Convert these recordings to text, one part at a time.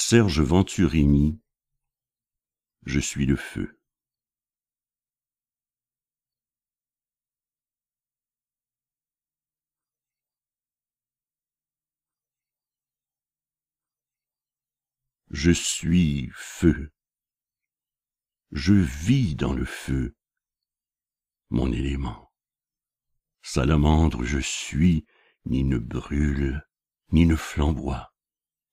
Serge Venturini Je suis le feu. Je suis feu. Je vis dans le feu, mon élément. Salamandre, je suis, ni ne brûle, ni ne flamboie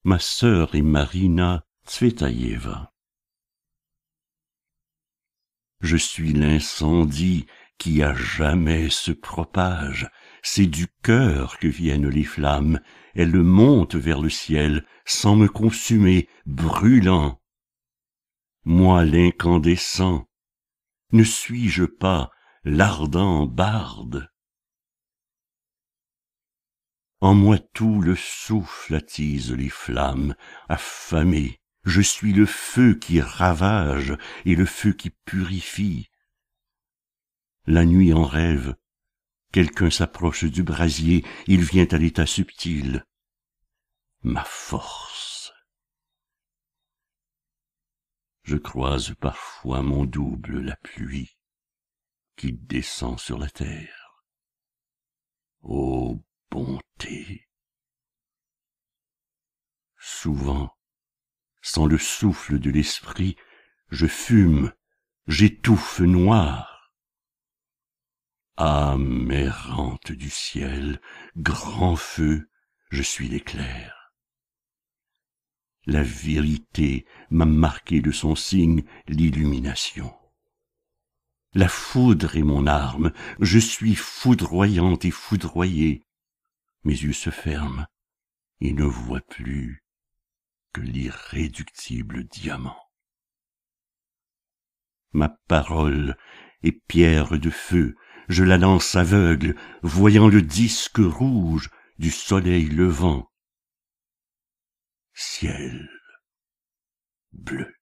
ma sœur et Marina Tvetaïeva. Je suis l'incendie qui à jamais se propage, c'est du cœur que viennent les flammes, elles montent vers le ciel, sans me consumer, brûlant. Moi l'incandescent, ne suis-je pas l'ardent barde en moi tout le souffle attise les flammes, affamé. Je suis le feu qui ravage et le feu qui purifie. La nuit en rêve, quelqu'un s'approche du brasier, il vient à l'état subtil. Ma force. Je croise parfois mon double, la pluie, qui descend sur la terre bonté. Souvent, sans le souffle de l'esprit, je fume, j'étouffe noir. Âme errante du ciel, grand feu, je suis l'éclair. La vérité m'a marqué de son signe l'illumination. La foudre est mon arme, je suis foudroyante et foudroyée. Mes yeux se ferment et ne voient plus que l'irréductible diamant. Ma parole est pierre de feu, je la lance aveugle, voyant le disque rouge du soleil levant. Ciel bleu.